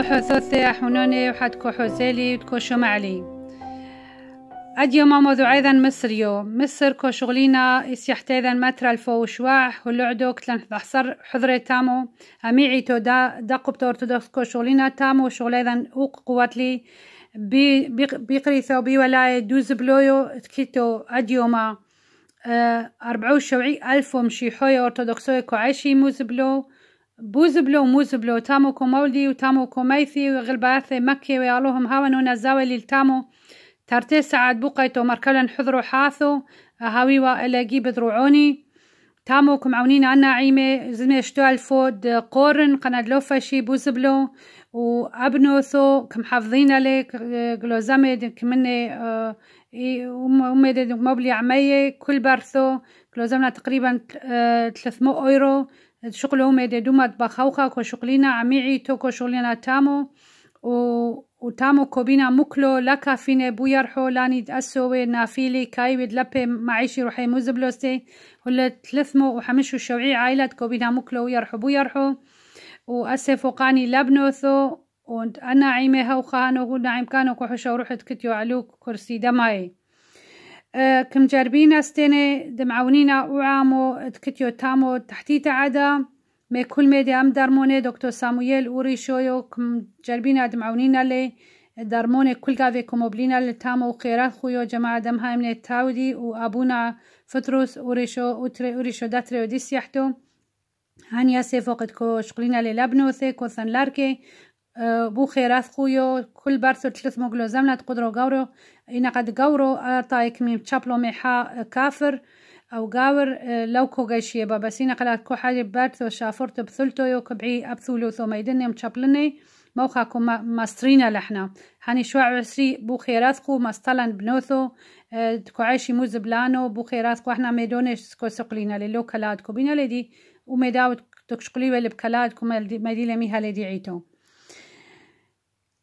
تكو حنوني وحد وحتكو حزيلي وتكو شمعلي أديو مامو ذو أيضا مصر يو مصر كو شغلينا إسيحت أيضا مترا الفو وشواع ولعدو كتلان حصر حضري تامو أميعي تو دا دقب أرتودوكس كو شغلينا تامو وشغل أيضا أوق قواتلي بي بيقري ثو بي ولاية دوز بلويو تكيتو أديو ما آه، أربعو شوعي ألف ومشي حوي أورتودوكسوي كو عايشي موز بلو بوزبلو موزبلو تامو كومولدي وتامو كوميثي وغلباثي مكي ويالوهم هاونو نزاولي التامو ترتي سعد بوقيتو مركلن حضرو حاثو هاويوا الاقي بدروعوني تامو كمعونين عنا عيمي زمي شتوال فود قورن قناد لوفاشي بوزبلو وابنوثو كم حافظين لك قلو زمد كمني اه، أمي مبلي عمي كل برثو قلو زمنا تقريبا 300 اه، أورو شغلهم دوما دبخوخا كو شغلنا عميعي تو كو شغلنا تامو و وتامو كوبينا مكلو لكا بو يرحو لاني تأسوي نافيلي ويد لبي معيشي روحي موزبلوستي ولا تلثمو وحمشو شوعي عائلة كوبينا مكلو ويرحو و وأسفو قاني لبنوثو أنا عيمي هوخانو ونعيم كانو شو روحت كتيو علوك كرسي دماي أه، كم جربينا استني دمعونينا وعامو تكتيو تامو تحتيتا عدا ما كل ميدي أم درموني دكتور سامويل أوري شويو كم جربينا دمعونينا لي درموني كل قاذي كوموبلينا لتامو خيرات خويو جماعة دم هاي من التاودي وأبونا فتروس أوريشو أوتري شو داتري وديس يحتو هانيا سيفوقت كو شقلينا للابنو ثيكو ثن لاركي أه، بو خيراث خويو كل بارثو تلث موغلو زملة قدرو قورو إنا قد قورو أطايك ميم تشابلو ميحا كافر أو غاور أه، لو كو غيشي بابا سينا قلات كو حالي بارثو شافرتو بثلتو يو كبعي أبثولو ثو ميدن يم تشابلني موخاكو ماسترينا لحنا هاني شو عسري بو خو ماستلن بنوثو أه، تكو عايشي موز بلانو بو خيراثكو احنا ميدونش كو سقلينا للو كو بينا لدي وميداو تكشقلي ولا بكلاتكو ميدي لميها لدي عيتو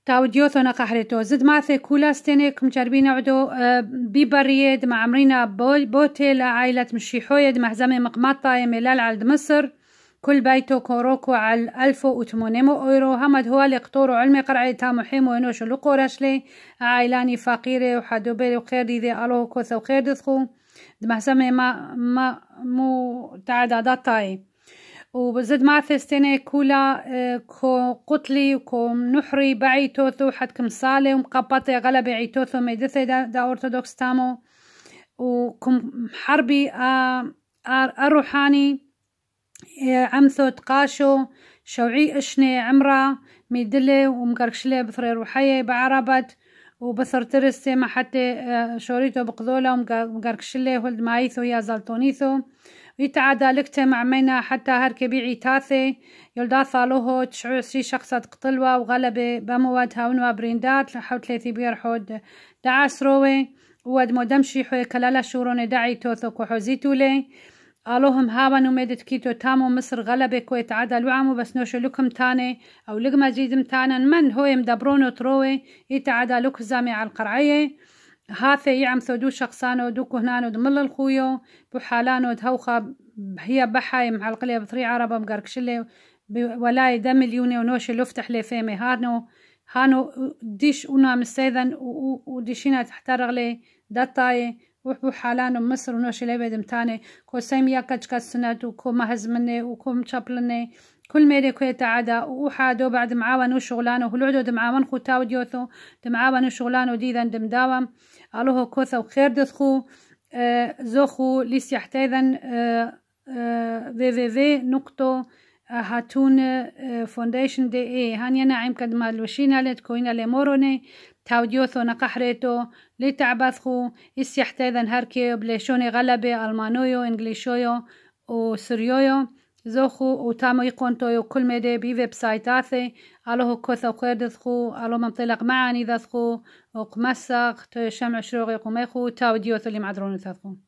تاو ديوثونا قهرتو زد ماثي كولاستيني ستينيك مجربين عدو اه، بي بريد مع عمرينا بوتيل عائلة مشيحويد مهزمة مقمطة ملال عالد مصر كل بيتو كوروكو على ألفو وتمونيمو أيرو همد هو لقطور علمي قرعي تامو حيمو ينوش لقو رشلي عائلاني وحدو وحدوبيل وخير دي ذي ألو كوثو خير دخو دمهزمة ما ما مو تعدادات طاي وبزد ما ثستينة كولا آه، كو قتلي وكو نحري بعي توثو حد كم صالي ومقبطي غلبي عي توثو ميدثي دا, دا أرثوذكس تامو وكم حربي الروحاني آه، عمثو آه، تقاشو شوعي اشني عمرة ميدلي ومقركشلي بثري روحية بعربت وبثر ترستي ما حتى شوريتو بقذولة ومقركشلي هولد مايثو يا زلطونيثو ويتعادى لكتا مع مينا حتى بيعي تاثي يلدا ثالوهو تشعو عسري شخصة قطلوة وغلبة بمواد هاونوا بريندات لحو ثلاثي بيرحود دعاس روي ود مودمشي حوي كلالا شوروني دعي توثوك وحوزيتو لي الوهم هاون وميدت كيتو تامو مصر غلبة كويت عدا لعمو بس نوشو لكم تاني أو لقما جيدم تانا من هو يمدبرونو تروي يتعادى لكو زامي على القرعية هاثي يعم ثودو شخصانو دو كهنانو دمل الخويو بحالانو دهوخا هي بحاي معلقلي بطري عربة مقاركشلي ولاي دم اليوني ونوشي لفتح لي فيمي هانو هانو ديش اونا مستيذن وديشينا تحترغ لي دطاي وحبو حالانو مصر ونوشي لي بيدمتاني كو سيميا كتشكا السنات وكو مهزمني وكو مشابلني كل ميري كويتا عدا وحادو بعد معاونو شغلانو هلعدو دمعاون خو تاو ديوثو دمعاونو شغلانو ديذا دمداوم الوهو كوثا وخير دثخو آه، زوخو ليس يحتاذا آه، آه، اي هانيا نعم قد موروني الوشينا لتكوينا لموروني تاوديوثو نقحريتو لتعبثخو إس يحتاذا هركي بليشوني غلبي ألمانويو إنجليشويو وسوريويو زخو تو يو وكل مدي بي ويب سايتاثي الو خير وقيدثخو الو منطلق معاني ذاثخو تو شمع شروغي قميخو تاو ديوثو اللي معذرون ثاثخو